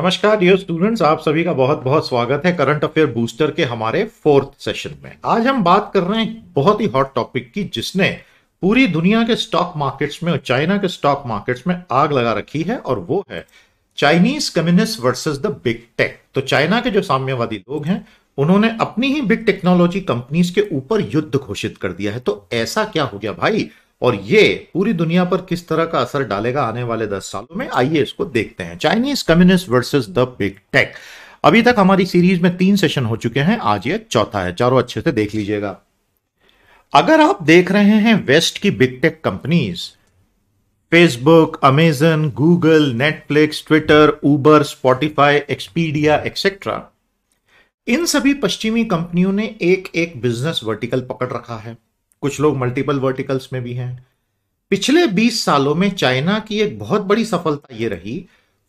नमस्कार dear students आप सभी का बहुत बहुत स्वागत है करंट अफेयर बूस्टर के हमारे फोर्थ सेशन में आज हम बात कर रहे हैं बहुत ही हॉट टॉपिक की जिसने पूरी दुनिया के स्टॉक मार्केट्स में और चाइना के स्टॉक मार्केट्स में आग लगा रखी है और वो है Chinese communist versus the big tech तो चाइना के जो साम्यवादी लोग हैं उन्होंने अपनी ही बिग टेक्नोलॉजी कंपनीज के ऊपर युद्ध घोषित कर दिया है तो ऐसा क्या हो गया भाई और ये पूरी दुनिया पर किस तरह का असर डालेगा आने वाले दस सालों में आइए इसको देखते हैं Chinese communist versus the big tech अभी तक हमारी सीरीज में तीन सेशन हो चुके हैं आज ये चौथा है चारों अच्छे से देख लीजिएगा अगर आप देख रहे हैं वेस्ट की big tech companies Facebook Amazon Google Netflix Twitter Uber Spotify Expedia etcetera इन सभी पश्चिमी कंपनियों ने एक एक बिजनेस वर्टिकल पकड़ रखा है कुछ लोग मल्टीपल वर्टिकल्स में भी हैं पिछले 20 सालों में चाइना की एक बहुत बड़ी सफलता ये रही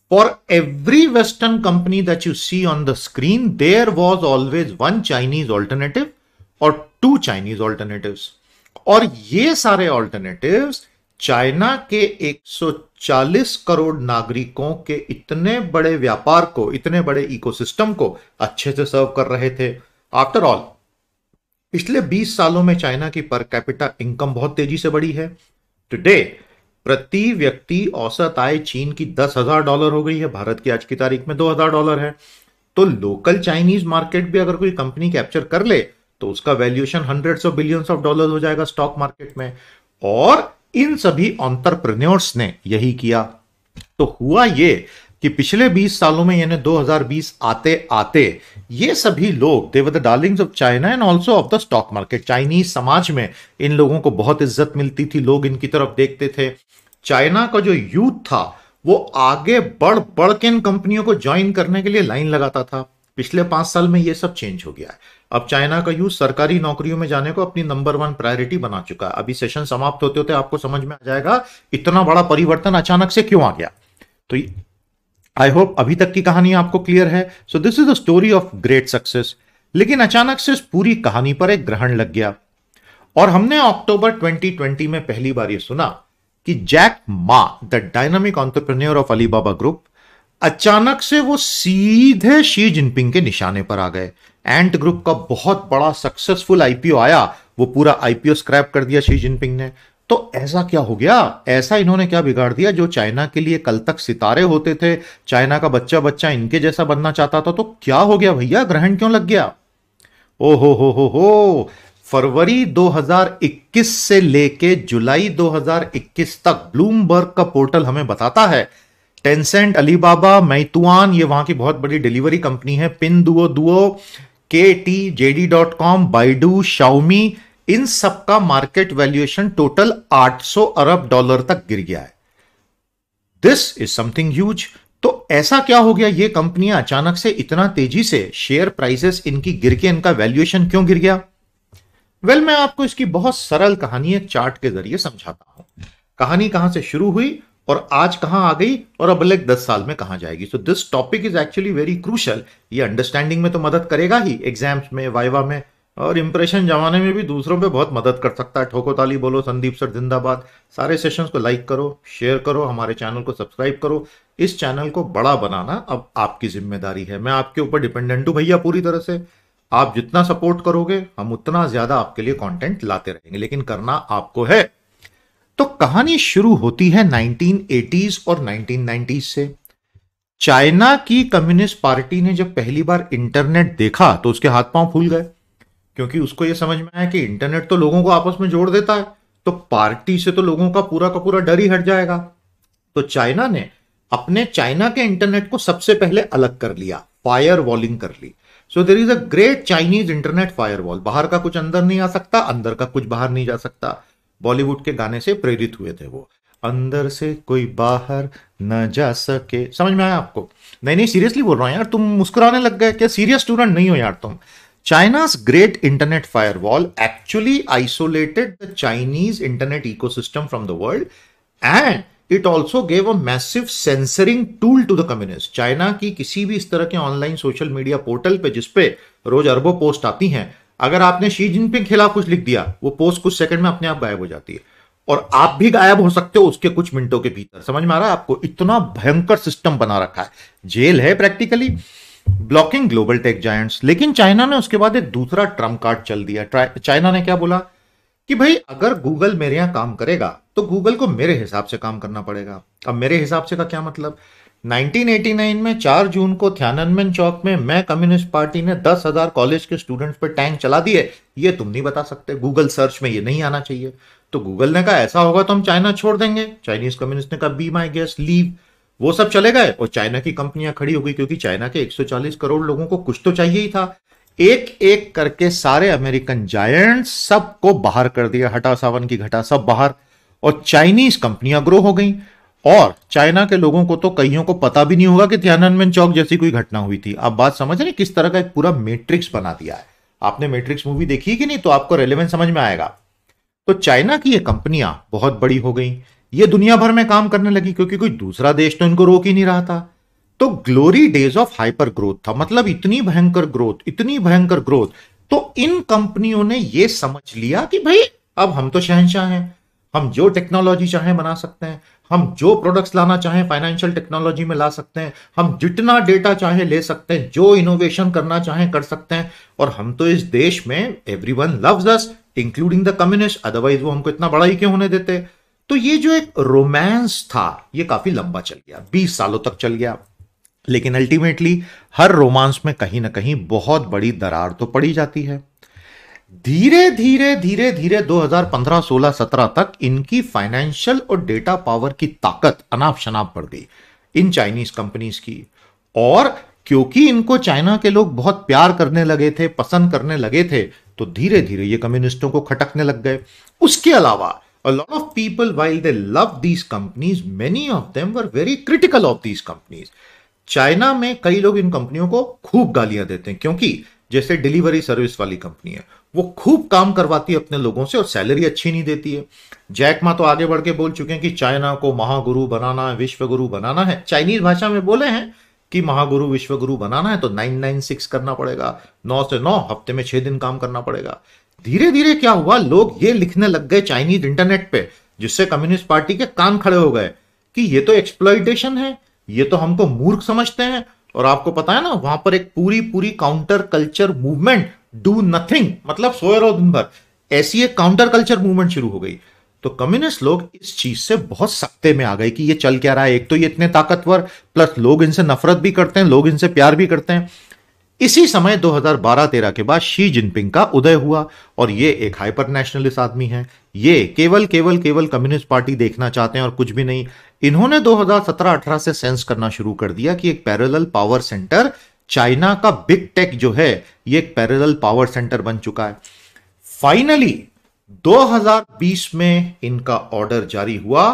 for every western company that you see on the screen there was always one Chinese alternative और टू चाइनीज ऑल्टरनेटिव और ये सारे ऑल्टरनेटिव चाइना के 140 करोड़ नागरिकों के इतने बड़े व्यापार को इतने बड़े इकोसिस्टम को अच्छे से सर्व कर रहे थे आफ्टर ऑल पिछले 20 सालों में चाइना की पर कैपिटा इनकम बहुत तेजी से बढ़ी है टुडे प्रति व्यक्ति औसत आय चीन की दस हजार डॉलर हो गई है भारत की आज की तारीख में दो हजार डॉलर है तो लोकल चाइनीज मार्केट भी अगर कोई कंपनी कैप्चर कर ले तो उसका valuation hundred of billions of dollar हो जाएगा स्टॉक मार्केट में और इन सभी ऑन्टरप्रन्योर्स ने यही किया तो हुआ ये कि पिछले 20 सालों में यानी 2020 आते आते ये सभी लोग they were the darlings of China and also of the stock market Chinese समाज में इन लोगों को बहुत इज्जत मिलती थी लोग इनकी तरफ देखते थे चाइना का जो यूथ था वो आगे बढ़ बढ़ के इन कंपनियों को ज्वाइन करने के लिए लाइन लगाता था पिछले पांच साल में ये सब चेंज हो गया है अब चाइना का यूथ सरकारी नौकरियों में जाने को अपनी नंबर वन प्रायोरिटी बना चुका है अभी सेशन समाप्त होते होते आपको समझ में आ जाएगा इतना बड़ा परिवर्तन अचानक से क्यों आ गया तो आई होप अभी तक की कहानी आपको क्लियर है so this is the story of great success लेकिन अचानक से इस पूरी कहानी पर एक ग्रहण लग गया और हमने अक्टूबर 2020 में पहली बार यह सुना कि Jack Ma the dynamic entrepreneur of Alibaba group अचानक से वो सीधे शी जिनपिंग के निशाने पर आ गए एंट ग्रुप का बहुत बड़ा सक्सेसफुल आईपीओ आया वो पूरा आईपीओ स्क्रैप कर दिया शी जिनपिंग ने तो ऐसा क्या हो गया ऐसा इन्होंने क्या बिगाड़ दिया जो चाइना के लिए कल तक सितारे होते थे चाइना का बच्चा बच्चा इनके जैसा बनना चाहता था तो क्या हो गया भैया ग्रहण क्यों लग गया ओ हो हो हो हो फरवरी 2021 से लेके जुलाई 2021 तक ब्लूमबर्ग का पोर्टल हमें बताता है टेंसेंट अलीबाबा मैतुआन ये वहां की बहुत बड़ी डिलीवरी कंपनी है पिन दुओ दुओ के टी JD dot com Baidu Xiaomi इन सब का मार्केट वैल्यूएशन टोटल 800 अरब डॉलर तक गिर गया है दिस इज समथिंग ह्यूज तो ऐसा क्या हो गया ये कंपनियां अचानक से इतना तेजी से शेयर प्राइसेस इनकी गिर के इनका वैल्यूएशन क्यों गिर गया वेल well, मैं आपको इसकी बहुत सरल कहानी एक चार्ट के जरिए समझाता हूं कहानी कहां से शुरू हुई और आज कहां आ गई और अब अगले दस साल में कहां जाएगी so this topic is actually very crucial ये अंडरस्टैंडिंग में तो मदद करेगा ही एग्जाम्स में वाइवा में और इम्प्रेशन जमाने में भी दूसरों पे बहुत मदद कर सकता है ठोको ताली बोलो संदीप सर जिंदाबाद सारे सेशंस को लाइक करो शेयर करो हमारे चैनल को सब्सक्राइब करो इस चैनल को बड़ा बनाना अब आपकी जिम्मेदारी है मैं आपके ऊपर डिपेंडेंट हूँ भैया पूरी तरह से आप जितना सपोर्ट करोगे हम उतना ज्यादा आपके लिए कॉन्टेंट लाते रहेंगे लेकिन करना आपको है तो कहानी शुरू होती है नाइनटीन और नाइनटीन से चाइना की कम्युनिस्ट पार्टी ने जब पहली बार इंटरनेट देखा तो उसके हाथ पांव फूल गए क्योंकि उसको ये समझ में आया कि इंटरनेट तो लोगों को आपस में जोड़ देता है तो पार्टी से तो लोगों का पूरा का पूरा डर ही हट जाएगा तो चाइना ने अपने चाइना के इंटरनेट को सबसे पहले अलग कर लिया फायर वॉलिंग कर ली so there is a great Chinese internet fire wall बाहर का कुछ अंदर नहीं आ सकता अंदर का कुछ बाहर नहीं जा सकता बॉलीवुड के गाने से प्रेरित हुए थे वो अंदर से कोई बाहर न जा सके समझ में आया आपको नहीं नहीं सीरियसली बोल रहा हूँ यार तुम मुस्कुराने लग गए क्या सीरियस स्टूडेंट नहीं हो यार तुम China's great internet firewall actually isolated the Chinese internet ecosystem from the world and it also gave a massive censoring tool to the communist China की किसी भी इस तरह के ऑनलाइन सोशल मीडिया पोर्टल पे जिसपे रोज अरबों पोस्ट आती हैं अगर आपने शी जिनपिंग खिलाफ कुछ लिख दिया वो पोस्ट कुछ सेकंड में अपने आप गायब हो जाती है और आप भी गायब हो सकते हो उसके कुछ मिनटों के भीतर समझ में आ रहा है आपको इतना भयंकर सिस्टम बना रखा है जेल है practically blocking global tech giants लेकिन चाइना ने उसके बाद एक दूसरा ट्रम्प कार्ड चल दिया चाइना ने क्या बोला कि भाई अगर गूगल मेरे यहां काम करेगा तो गूगल को मेरे हिसाब से काम करना पड़ेगा अब मेरे हिसाब से का क्या मतलब 1989 में 4 जून को थ्यानमेन चौक में मैं कम्युनिस्ट पार्टी ने दस हजार कॉलेज के स्टूडेंट्स पर टैंक चला दिए ये तुम नहीं बता सकते गूगल सर्च में ये नहीं आना चाहिए तो गूगल ने कहा ऐसा होगा तो हम चाइना छोड़ देंगे चाइनीज कम्युनिस्ट ने कहा बी माई गेस्ट लीव वो सब चले गए और चाइना की कंपनियां खड़ी हो गई क्योंकि चाइना के 140 करोड़ लोगों को कुछ तो चाहिए ही था एक एक करके सारे अमेरिकन जायंट्स सबको बाहर कर दिया हटा सावन की घटा सब बाहर और चाइनीज कंपनियां ग्रो हो गई और चाइना के लोगों को तो कईयों को पता भी नहीं होगा कि तियाननमेन चौक जैसी कोई घटना हुई थी आप बात समझ रहे किस तरह का एक पूरा मेट्रिक्स बना दिया है आपने मेट्रिक्स मूवी देखी कि नहीं तो आपको रेलिवेंट समझ में आएगा तो चाइना की ये कंपनियां बहुत बड़ी हो गई ये दुनिया भर में काम करने लगी क्योंकि कोई दूसरा देश तो इनको रोक ही नहीं रहा था तो glory days of hyper growth था मतलब इतनी भयंकर ग्रोथ इतनी भयंकर ग्रोथ तो इन कंपनियों ने यह समझ लिया कि भाई अब हम तो शहनशाह हैं हम जो टेक्नोलॉजी चाहें बना सकते हैं हम जो प्रोडक्ट्स लाना चाहें फाइनेंशियल टेक्नोलॉजी में ला सकते हैं हम जितना डेटा चाहे ले सकते हैं जो इनोवेशन करना चाहें कर सकते हैं और हम तो इस देश में everyone love including the communist otherwise वो हमको इतना बड़ा ही क्यों होने देते हैं तो ये जो एक रोमांस था ये काफी लंबा चल गया बीस सालों तक चल गया लेकिन अल्टीमेटली हर रोमांस में कहीं ना कहीं बहुत बड़ी दरार तो पड़ी जाती है धीरे धीरे धीरे धीरे 2015 16 17 तक इनकी फाइनेंशियल और डेटा पावर की ताकत अनाप शनाप बढ़ गई इन चाइनीज कंपनीज की और क्योंकि इनको चाइना के लोग बहुत प्यार करने लगे थे पसंद करने लगे थे तो धीरे धीरे ये कम्युनिस्टों को खटकने लग गए उसके अलावा a lot of people, while they love these companies, many of them were very critical of these companies. China में कई लोग इन कंपनियों को खूब गालियां देते हैं क्योंकि जैसे डिलीवरी सर्विस वाली कंपनी है वो खूब काम करवाती है अपने लोगों से और सैलरी अच्छी नहीं देती है जैक माँ तो आगे बढ़ के बोल चुके हैं कि चाइना को महागुरु बनाना है विश्वगुरु बनाना है चाइनीज भाषा में बोले हैं कि महागुरु विश्वगुरु बनाना है तो नाइन नाइन सिक्स करना पड़ेगा नौ से नौ हफ्ते में छह दिन काम करना पड़ेगा धीरे धीरे क्या हुआ लोग ये लिखने लग गए चाइनीज इंटरनेट पे जिससे कम्युनिस्ट पार्टी के कान खड़े हो गए कि ये तो एक्सप्लॉइटेशन है ये तो हमको मूर्ख समझते हैं और आपको पता है ना वहां पर एक पूरी पूरी counter culture movement do nothing मतलब सोए रहो दिन भर ऐसी एक काउंटर कल्चर मूवमेंट शुरू हो गई तो कम्युनिस्ट लोग इस चीज से बहुत सख्ते में आ गए कि ये चल क्या रहा है एक तो ये इतने ताकतवर प्लस लोग इनसे नफरत भी करते हैं लोग इनसे प्यार भी करते हैं इसी समय 2012-13 के बाद शी जिनपिंग का उदय हुआ और ये एक हाइपर नेशनलिस्ट आदमी है ये केवल केवल केवल कम्युनिस्ट पार्टी देखना चाहते हैं और कुछ भी नहीं इन्होंने 2017-18 से सेंस करना शुरू कर दिया कि एक पैरेलल पावर सेंटर चाइना का बिग टेक जो है ये एक पैरेलल पावर सेंटर बन चुका है फाइनली 2020 में इनका ऑर्डर जारी हुआ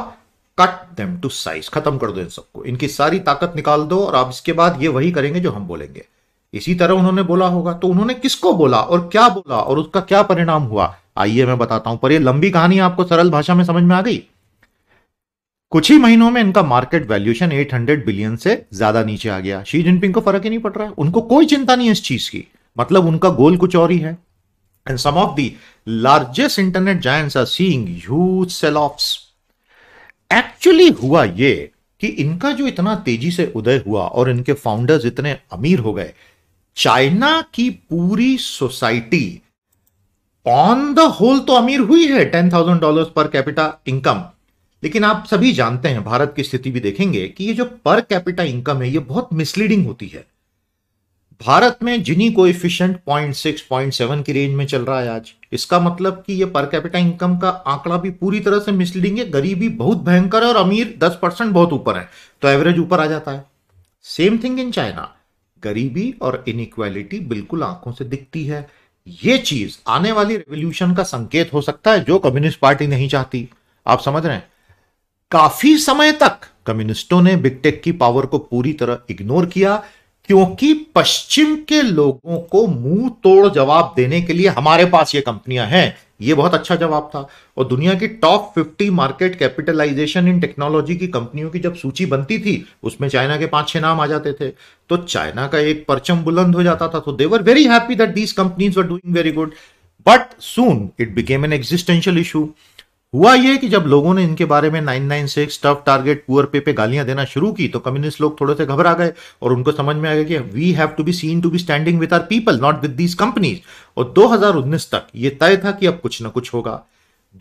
कट देम टू साइज खत्म कर दो इन सबको इनकी सारी ताकत निकाल दो और अब इसके बाद ये वही करेंगे जो हम बोलेंगे इसी तरह उन्होंने बोला होगा तो उन्होंने किसको बोला और क्या बोला और उसका क्या परिणाम हुआ आइए मैं बताता हूं पर ये लंबी कहानी आपको सरल भाषा में समझ में आ गई कुछ ही महीनों में इनका मार्केट वैल्यूएशन 800 बिलियन से ज्यादा नीचे आ गया शी जिनपिंग को फर्क ही नहीं पड़ रहा है उनको कोई चिंता नहीं है इस चीज की मतलब उनका गोल कुछ और ही है and some of the largest internet giants are seeing huge sell offs actually हुआ ये कि इनका जो इतना तेजी से उदय हुआ और इनके फाउंडर्स इतने अमीर हो गए चाइना की पूरी सोसाइटी ऑन द होल तो अमीर हुई है ten thousand dollar per capita income लेकिन आप सभी जानते हैं भारत की स्थिति भी देखेंगे कि ये जो पर कैपिटा इनकम है ये बहुत मिसलीडिंग होती है भारत में जिनी को efficient point six point seven की रेंज में चल रहा है आज इसका मतलब कि ये पर कैपिटा इनकम का आंकड़ा भी पूरी तरह से मिसलीडिंग है गरीबी बहुत भयंकर है और अमीर दस परसेंट बहुत ऊपर है तो एवरेज ऊपर आ जाता है सेम थिंग इन चाइना गरीबी और इनक्वालिटी बिल्कुल आंखों से दिखती है ये चीज आने वाली रेवोल्यूशन का संकेत हो सकता है जो कम्युनिस्ट पार्टी नहीं चाहती आप समझ रहे हैं काफी समय तक कम्युनिस्टों ने बिग टेक की पावर को पूरी तरह इग्नोर किया क्योंकि पश्चिम के लोगों को मुंह तोड़ जवाब देने के लिए हमारे पास ये कंपनियां हैं ये बहुत अच्छा जवाब था और दुनिया की top 50 market capitalization in technology की कंपनियों की जब सूची बनती थी उसमें चाइना के पांच छह नाम आ जाते थे तो चाइना का एक परचम बुलंद हो जाता था तो they were very happy that these companies were doing very good but soon it became an existential issue हुआ यह कि जब लोगों ने इनके बारे में 996 टफ टारगेट पुअर पे पे गालियां देना शुरू की तो कम्युनिस्ट लोग थोड़े से घबरा गए और उनको समझ में आ गया कि we have to be seen to be standing with our people not with these companies और दो तक ये तय था कि अब कुछ ना कुछ होगा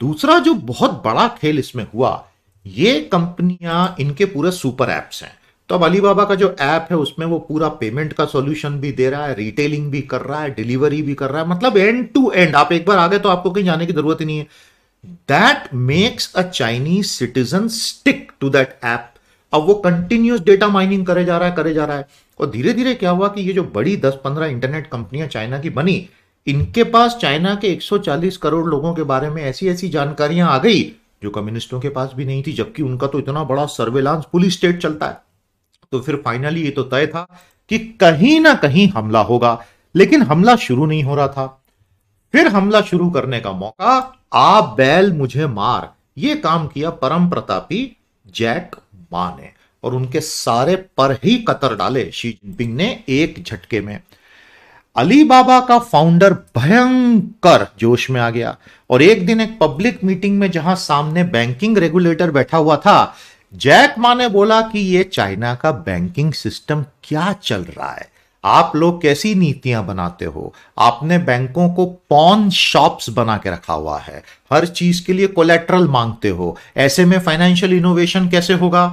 दूसरा जो बहुत बड़ा खेल इसमें हुआ ये कंपनियां इनके पूरे सुपर एप्स हैं तो अब अलीबाबा का जो ऐप है उसमें वो पूरा पेमेंट का सॉल्यूशन भी दे रहा है रिटेलिंग भी कर रहा है डिलीवरी भी कर रहा है मतलब एंड टू एंड आप एक बार आ गए तो आपको कहीं जाने की जरूरत ही नहीं है that makes a Chinese citizen stick to that app अब वो कंटिन्यूस डेटा माइनिंग करे जा रहा है करे जा रहा है और धीरे धीरे क्या हुआ कि ये जो बड़ी 10-15 इंटरनेट कंपनियां चाइना की बनी इनके पास चाइना के 140 करोड़ लोगों के बारे में ऐसी ऐसी जानकारियां आ गई जो कम्युनिस्टों के पास भी नहीं थी जबकि उनका तो इतना बड़ा सर्वेलांस पुलिस स्टेट चलता है तो फिर फाइनली ये तो तय था कि कहीं ना कहीं हमला होगा लेकिन हमला शुरू नहीं हो रहा था फिर हमला शुरू करने का मौका आ बैल मुझे मार ये काम किया परम प्रतापी जैक मा ने और उनके सारे पर ही कतर डाले शी जिनपिंग ने एक झटके में अली बाबा का फाउंडर भयंकर जोश में आ गया और एक दिन एक पब्लिक मीटिंग में जहां सामने बैंकिंग रेगुलेटर बैठा हुआ था जैक मा ने बोला कि ये चाइना का बैंकिंग सिस्टम क्या चल रहा है आप लोग कैसी नीतियां बनाते हो आपने बैंकों को पॉन शॉप्स बना के रखा हुआ है हर चीज के लिए कोलेट्रल मांगते हो ऐसे में फाइनेंशियल इनोवेशन कैसे होगा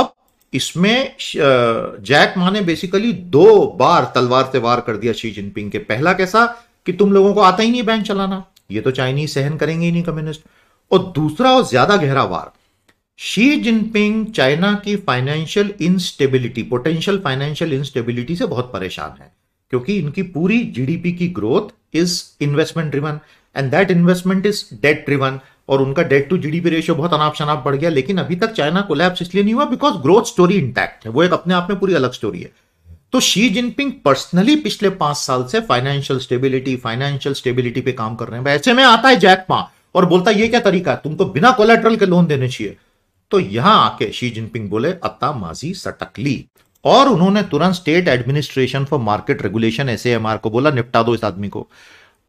अब इसमें जैक मा ने बेसिकली दो बार तलवार से वार कर दिया शी जिनपिंग के पहला कैसा कि तुम लोगों को आता ही नहीं बैंक चलाना ये तो चाइनीज सहन करेंगे ही नहीं कम्युनिस्ट और दूसरा और ज्यादा गहरा वार शी जिनपिंग चाइना की financial instability potential financial instability से बहुत परेशान है क्योंकि इनकी पूरी जीडीपी की growth is investment driven and that investment is debt driven और उनका डेट टू जीडीपी रेशियो बहुत अनाप शनाप बढ़ गया लेकिन अभी तक चाइना को लैप्स इसलिए नहीं हुआ बिकॉज ग्रोथ स्टोरी इंटैक्ट है वो एक अपने आप में पूरी अलग स्टोरी है तो शी जिनपिंग पर्सनली पिछले पांच साल से फाइनेंशियल स्टेबिलिटी फाइनेंशियल स्टेबिलिटी पे काम कर रहे हैं ऐसे में आता है जैकमा और बोलता है ये क्या तरीका है तुमको बिना कोलेट्रल के लोन देने चाहिए तो यहां आके शी जिनपिंग बोले अत्ता माजी सटक ली और उन्होंने तुरंत state administration for market regulation S को बोला निपटा दो इस आदमी को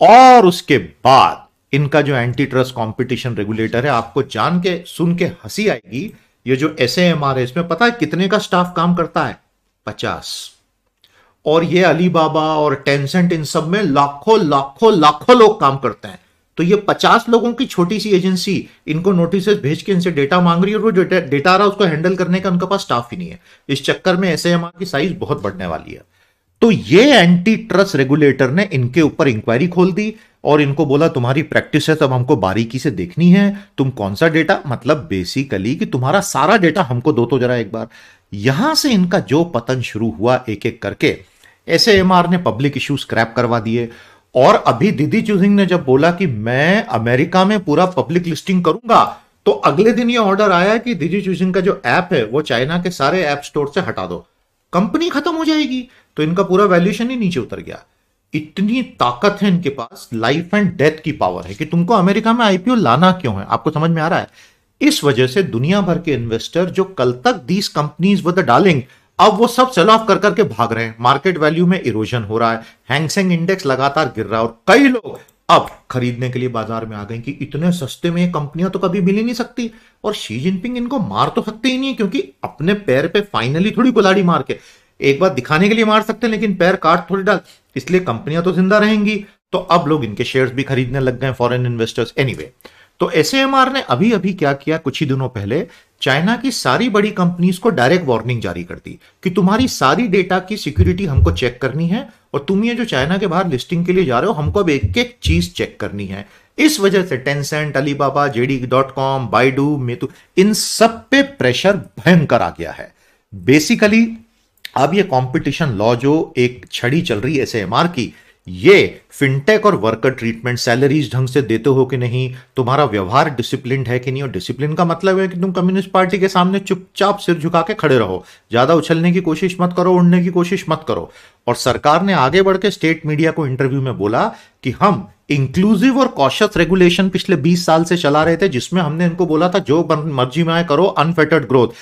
और उसके बाद इनका जो एंटी ट्रस्ट कॉम्पिटिशन रेगुलेटर है आपको जान के सुन के हंसी आएगी ये जो एस है इसमें पता है कितने का स्टाफ काम करता है पचास और ये अलीबाबा और टेंसेंट इन सब में लाखों लाखों लाखों लोग काम करते हैं तो ये पचास लोगों की छोटी सी एजेंसी इनको नोटिस भेज के इनसे डेटा मांग रही है और वो डेटा डेटा आ रहा है उसको हैंडल करने का उनका पास स्टाफ ही नहीं है इस चक्कर में एस की साइज बहुत बढ़ने वाली है तो ये एंटी ट्रस्ट रेगुलेटर ने इनके ऊपर इंक्वायरी खोल दी और इनको बोला तुम्हारी प्रैक्टिस है तब हमको बारीकी से देखनी है तुम कौन सा डेटा मतलब बेसिकली कि तुम्हारा सारा डेटा हमको दो तो जरा एक बार यहां से इनका जो पतन शुरू हुआ एक एक करके एस ने पब्लिक इश्यू क्रैप करवा दिए और अभी दीदी चूजिंग ने जब बोला कि मैं अमेरिका में पूरा पब्लिक लिस्टिंग करूंगा तो अगले दिन ये ऑर्डर आया कि दीदी चूजिंग का जो ऐप है वो चाइना के सारे ऐप स्टोर से हटा दो कंपनी खत्म हो जाएगी तो इनका पूरा वैल्यूएशन ही नीचे उतर गया इतनी ताकत है इनके पास लाइफ एंड डेथ की पावर है कि तुमको अमेरिका में आईपीओ लाना क्यों है आपको समझ में आ रहा है इस वजह से दुनिया भर के इन्वेस्टर जो कल तक दीज कंपनीज विद डालिंग अब वो सब सेल ऑफ कर करके भाग रहे हैं मार्केट वैल्यू में इरोजन हो रहा है हैंगसेंग इंडेक्स लगातार गिर रहा है और कई लोग अब खरीदने के लिए बाजार में आ गए कि इतने सस्ते में ये कंपनियां तो कभी मिल ही नहीं सकती और शी जिनपिंग इनको मार तो सकते ही नहीं क्योंकि अपने पैर पे फाइनली थोड़ी गुलाड़ी मार के एक बार दिखाने के लिए मार सकते हैं लेकिन पैर काट थोड़ी डाल इसलिए कंपनियां तो जिंदा रहेंगी तो अब लोग इनके शेयर्स भी खरीदने लग गए फॉरेन इन्वेस्टर्स एनी anyway, तो एस ने अभी अभी क्या किया कुछ ही दिनों पहले चाइना की सारी बड़ी कंपनीज को डायरेक्ट वार्निंग जारी कर दी कि तुम्हारी सारी डेटा की सिक्योरिटी हमको चेक करनी है और तुम ये जो चाइना के बाहर लिस्टिंग के लिए जा रहे हो हमको अब एक एक चीज चेक करनी है इस वजह से Tencent Alibaba JD dot com Baidu Meituan इन सब पे प्रेशर भयंकर आ गया है बेसिकली अब ये कंपटीशन लॉ जो एक छड़ी चल रही है एस की ये फिनटेक और वर्कर ट्रीटमेंट सैलरीज ढंग से देते हो कि नहीं तुम्हारा व्यवहार डिसिप्लिन है कि नहीं और डिसिप्लिन का मतलब है कि तुम कम्युनिस्ट पार्टी के सामने चुपचाप सिर झुका के खड़े रहो ज्यादा उछलने की कोशिश मत करो उड़ने की कोशिश मत करो और सरकार ने आगे बढ़ के स्टेट मीडिया को इंटरव्यू में बोला कि हम इंक्लूसिव और कॉशस रेगुलेशन पिछले 20 साल से चला रहे थे जिसमें हमने इनको बोला था जो मर्जी में आए करो अनफेटर्ड ग्रोथ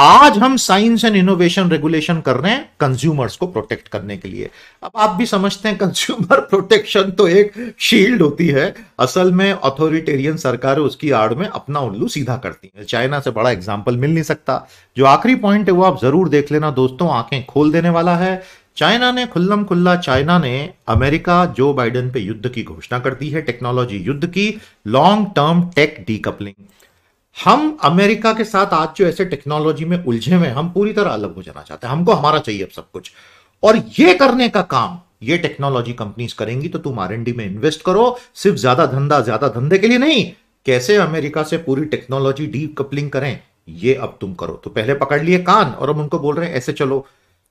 आज हम साइंस एंड इनोवेशन रेगुलेशन कर रहे हैं कंज्यूमर्स को प्रोटेक्ट करने के लिए अब आप भी समझते हैं कंज्यूमर प्रोटेक्शन तो एक शील्ड होती है असल में अथॉरिटेरियन सरकारें उसकी आड़ में अपना उल्लू सीधा करती हैं चाइना से बड़ा एग्जाम्पल मिल नहीं सकता जो आखिरी पॉइंट है वो आप जरूर देख लेना दोस्तों आंखें खोल देने वाला है चाइना ने खुल्लम खुल्ला चाइना ने अमेरिका जो बाइडेन पे युद्ध की घोषणा कर दी है टेक्नोलॉजी युद्ध की लॉन्ग टर्म टेक डीकपलिंग हम अमेरिका के साथ आज जो ऐसे टेक्नोलॉजी में उलझे हुए हम पूरी तरह अलग हो जाना चाहते हैं हमको हमारा चाहिए अब सब कुछ और ये करने का काम ये टेक्नोलॉजी कंपनीज करेंगी तो तुम आर में इन्वेस्ट करो सिर्फ ज्यादा धंधा ज्यादा धंधे के लिए नहीं कैसे अमेरिका से पूरी टेक्नोलॉजी डी कपलिंग करें ये अब तुम करो तो पहले पकड़ लिए कान और हम उनको बोल रहे हैं ऐसे चलो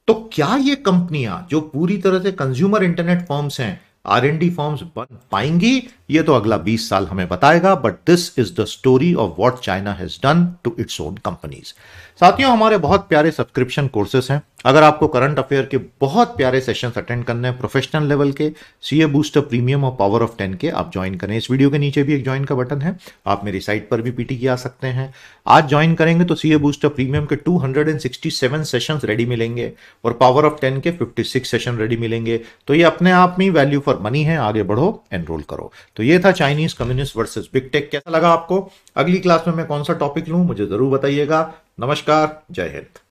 तो क्या ये कंपनियां जो पूरी तरह से कंज्यूमर इंटरनेट फॉर्म्स हैं आर एन डी फॉर्म्स बन पाएंगी ये तो अगला 20 साल हमें बताएगा but this is the story of what China has done to its own companies साथियों हमारे बहुत प्यारे सब्सक्रिप्शन कोर्सेज हैं अगर आपको करंट अफेयर के बहुत प्यारे सेशंस अटेंड करने हैं प्रोफेशनल लेवल के सीए बूस्टर प्रीमियम और पावर ऑफ टेन के आप ज्वाइन करें इस वीडियो के नीचे भी एक ज्वाइन का बटन है आप मेरी साइट पर भी पीटी की आ सकते हैं आज ज्वाइन करेंगे तो सीए बूस्टर प्रीमियम के 267 सेशंस रेडी मिलेंगे और पावर ऑफ टेन के 56 सेशन रेडी मिलेंगे तो ये अपने आप में वैल्यू फॉर मनी है आगे बढ़ो एनरोल करो तो ये था Chinese communist versus big tech कैसा लगा आपको अगली क्लास में मैं कौन सा टॉपिक लूँ मुझे जरूर बताइएगा नमस्कार जय हिंद